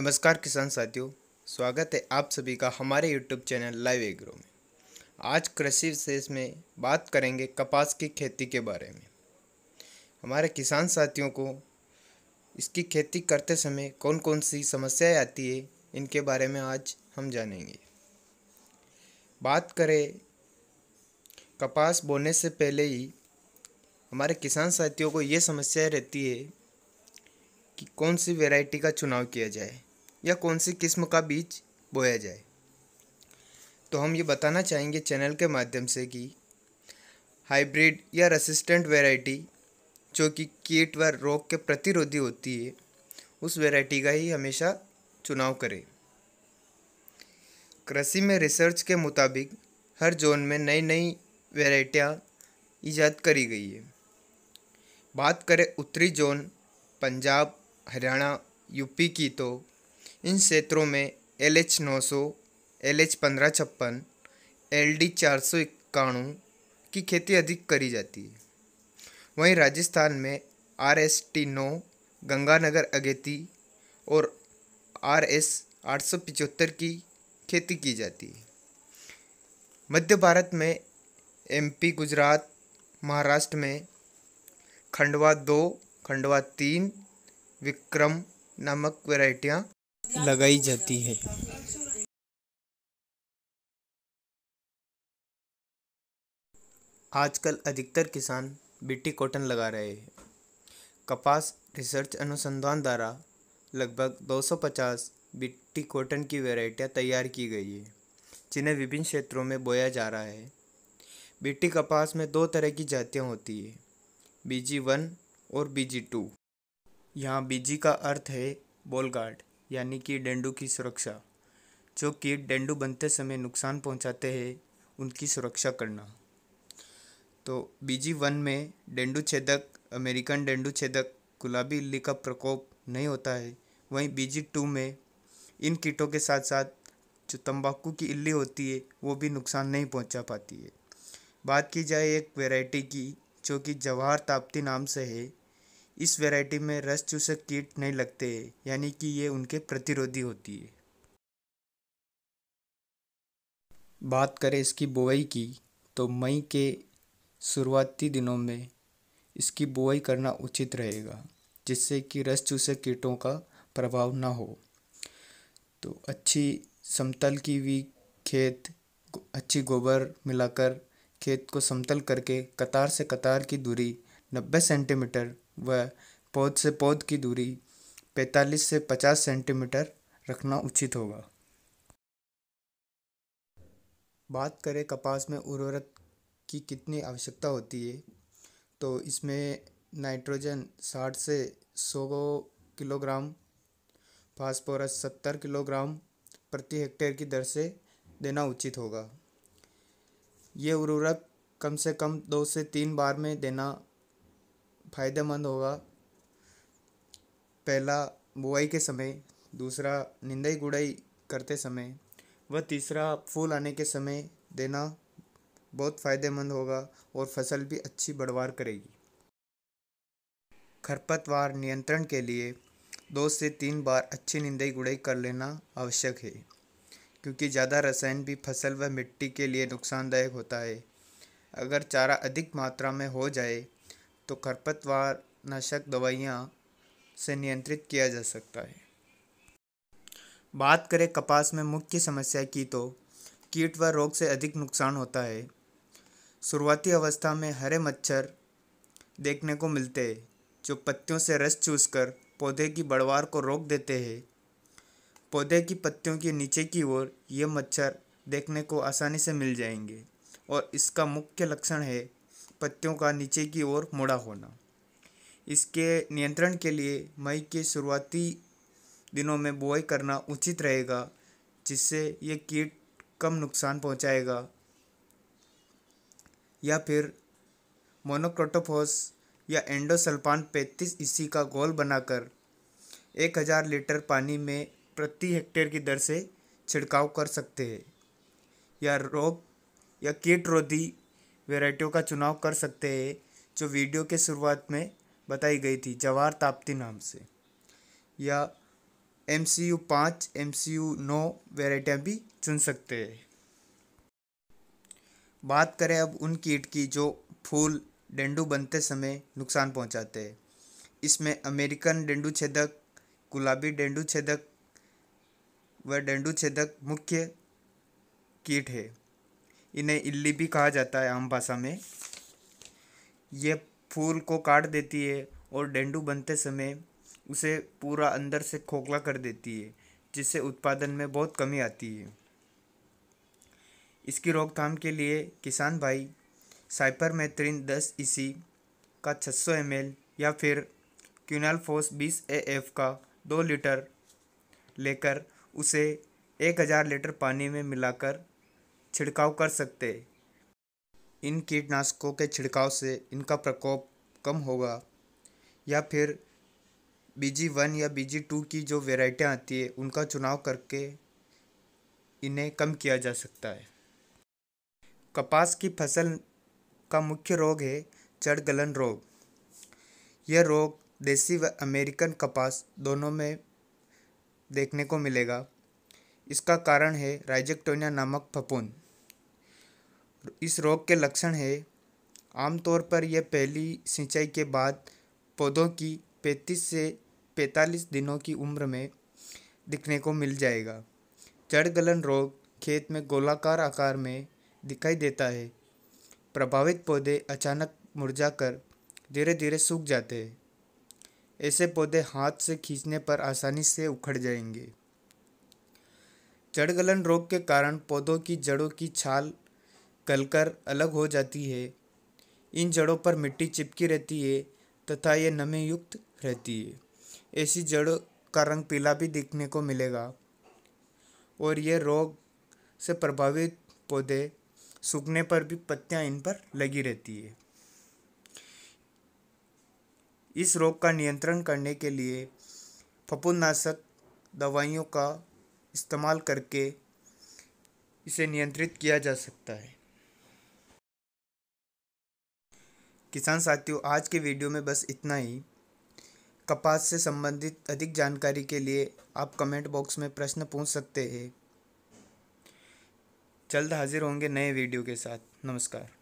नमस्कार किसान साथियों स्वागत है आप सभी का हमारे यूट्यूब चैनल लाइव एग्रो में आज कृषि विशेष में बात करेंगे कपास की खेती के बारे में हमारे किसान साथियों को इसकी खेती करते समय कौन कौन सी समस्याएं आती है इनके बारे में आज हम जानेंगे बात करें कपास बोने से पहले ही हमारे किसान साथियों को ये समस्या रहती है कि कौन सी वैरायटी का चुनाव किया जाए या कौन सी किस्म का बीज बोया जाए तो हम ये बताना चाहेंगे चैनल के माध्यम से कि हाइब्रिड या रेसिस्टेंट वैरायटी जो कि कीट व रोग के प्रतिरोधी होती है उस वैरायटी का ही हमेशा चुनाव करें कृषि में रिसर्च के मुताबिक हर जोन में नई नई वैरायटियाँ ईजाद करी गई है बात करें उत्तरी जोन पंजाब हरियाणा यूपी की तो इन क्षेत्रों में एल एच नौ सौ एल एच पंद्रह छप्पन एल डी चार सौ इक्यानु की खेती अधिक करी जाती है वहीं राजस्थान में आर एस टी नौ गंगानगर अगेती और आर एस आठ सौ पिचहत्तर की खेती की जाती है मध्य भारत में एमपी गुजरात महाराष्ट्र में खंडवा दो खंडवा तीन विक्रम नामक वैरायटियाँ लगाई जाती है आजकल अधिकतर किसान बीटी कॉटन लगा रहे हैं कपास रिसर्च अनुसंधान द्वारा लगभग 250 बीटी कॉटन की वेराइटियाँ तैयार की गई है जिन्हें विभिन्न क्षेत्रों में बोया जा रहा है बीटी कपास में दो तरह की जातियाँ होती है बीजी वन और बीजी टू यहाँ बीजी का अर्थ है बोलगार्ड यानी कि डेंडू की सुरक्षा जो कीट डेंडू बनते समय नुकसान पहुंचाते हैं उनकी सुरक्षा करना तो बीजी वन में डेंडू छेदक अमेरिकन डेंडू छेदक गुलाबी इल्ली का प्रकोप नहीं होता है वहीं बीजी टू में इन कीटों के साथ साथ जो तंबाकू की इल्ली होती है वो भी नुकसान नहीं पहुंचा पाती है बात की जाए एक वैरायटी की जो कि जवाहर ताप्ती नाम से है इस वैरायटी में रस चूसक कीट नहीं लगते यानी कि ये उनके प्रतिरोधी होती है बात करें इसकी बुवाई की तो मई के शुरुआती दिनों में इसकी बुआई करना उचित रहेगा जिससे कि रस चूसक कीटों का प्रभाव ना हो तो अच्छी समतल की हुई खेत अच्छी गोबर मिलाकर खेत को समतल करके कतार से कतार की दूरी 90 सेंटीमीटर व पौध से पौध की दूरी पैंतालीस से पचास सेंटीमीटर रखना उचित होगा बात करें कपास में उर्वरक की कितनी आवश्यकता होती है तो इसमें नाइट्रोजन साठ से सौ किलोग्राम फास्फोरस सत्तर किलोग्राम प्रति हेक्टेयर की दर से देना उचित होगा ये उर्वरक कम से कम दो से तीन बार में देना फ़ायदेमंद होगा पहला बुआई के समय दूसरा निंदाई गुड़ाई करते समय व तीसरा फूल आने के समय देना बहुत फ़ायदेमंद होगा और फसल भी अच्छी बढ़वार करेगी खरपतवार नियंत्रण के लिए दो से तीन बार अच्छी निंदाई गुड़ाई कर लेना आवश्यक है क्योंकि ज़्यादा रसायन भी फसल व मिट्टी के लिए नुकसानदायक होता है अगर चारा अधिक मात्रा में हो जाए तो खरपतवार नाशक दवाइयाँ से नियंत्रित किया जा सकता है बात करें कपास में मुख्य समस्या की तो कीट व रोग से अधिक नुकसान होता है शुरुआती अवस्था में हरे मच्छर देखने को मिलते हैं जो पत्तियों से रस चूसकर पौधे की बढ़वार को रोक देते हैं पौधे की पत्तियों के नीचे की ओर ये मच्छर देखने को आसानी से मिल जाएंगे और इसका मुख्य लक्षण है पत्तियों का नीचे की ओर मुड़ा होना इसके नियंत्रण के लिए मई के शुरुआती दिनों में बुआई करना उचित रहेगा जिससे ये कीट कम नुकसान पहुंचाएगा या फिर मोनोक्रोटोफोस या एंडोसल्फान पैंतीस ईसी का गोल बनाकर एक हज़ार लीटर पानी में प्रति हेक्टेयर की दर से छिड़काव कर सकते हैं या रोग या कीट रोधी वेराइटियों का चुनाव कर सकते हैं जो वीडियो के शुरुआत में बताई गई थी जवाहर ताप्ती नाम से या एम सी यू पाँच एम सी यू नौ वेराइटियाँ भी चुन सकते हैं बात करें अब उन कीट की जो फूल डेंडू बनते समय नुकसान पहुंचाते हैं इसमें अमेरिकन डेंडू छेदक गुलाबी डेंडू छेदक व डेंडू छेदक मुख्य कीट है इन्हें इल्ली भी कहा जाता है आम भाषा में ये फूल को काट देती है और डेंडू बनते समय उसे पूरा अंदर से खोखला कर देती है जिससे उत्पादन में बहुत कमी आती है इसकी रोकथाम के लिए किसान भाई साइपर मैथ्रीन दस ई का 600 एम या फिर क्यूनल फोस बीस ए एफ का दो लीटर लेकर उसे एक हज़ार लीटर पानी में मिलाकर छिड़काव कर सकते इन कीटनाशकों के छिड़काव से इनका प्रकोप कम होगा या फिर बीजी वन या बीजी टू की जो वेराइटियाँ आती है उनका चुनाव करके इन्हें कम किया जा सकता है कपास की फसल का मुख्य रोग है चढ़ गलन रोग यह रोग देसी व अमेरिकन कपास दोनों में देखने को मिलेगा इसका कारण है राइजेक्टोनिया नामक फफूंद इस रोग के लक्षण है आमतौर पर यह पहली सिंचाई के बाद पौधों की पैंतीस से पैंतालीस दिनों की उम्र में दिखने को मिल जाएगा जड़ गलन रोग खेत में गोलाकार आकार में दिखाई देता है प्रभावित पौधे अचानक मुरझाकर धीरे धीरे सूख जाते हैं ऐसे पौधे हाथ से खींचने पर आसानी से उखड़ जाएंगे जड़ गलन रोग के कारण पौधों की जड़ों की छाल गलकर अलग हो जाती है इन जड़ों पर मिट्टी चिपकी रहती है तथा ये नमी युक्त रहती है ऐसी जड़ों का रंग पीला भी देखने को मिलेगा और ये रोग से प्रभावित पौधे सूखने पर भी पत्तियां इन पर लगी रहती है इस रोग का नियंत्रण करने के लिए फपुनाशक दवाइयों का इस्तेमाल करके इसे नियंत्रित किया जा सकता है किसान साथियों आज के वीडियो में बस इतना ही कपास से संबंधित अधिक जानकारी के लिए आप कमेंट बॉक्स में प्रश्न पूछ सकते हैं जल्द हाजिर होंगे नए वीडियो के साथ नमस्कार